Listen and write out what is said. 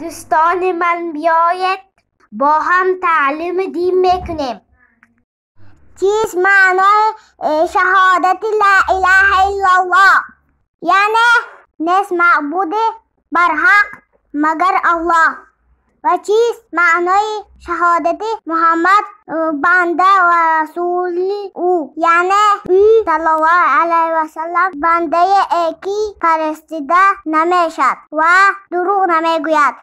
دوستان من بیاید با هم تعلیم دین میکنیم چیز معنای شهادت لا اله الا الله یعنی نیست معبود برحق مگر الله و چیز معنای شهادت محمد بنده و رسول او یعنی او الله علیه و سلم بنده اکی پرستیده نمیشد و دروغ نمیگوید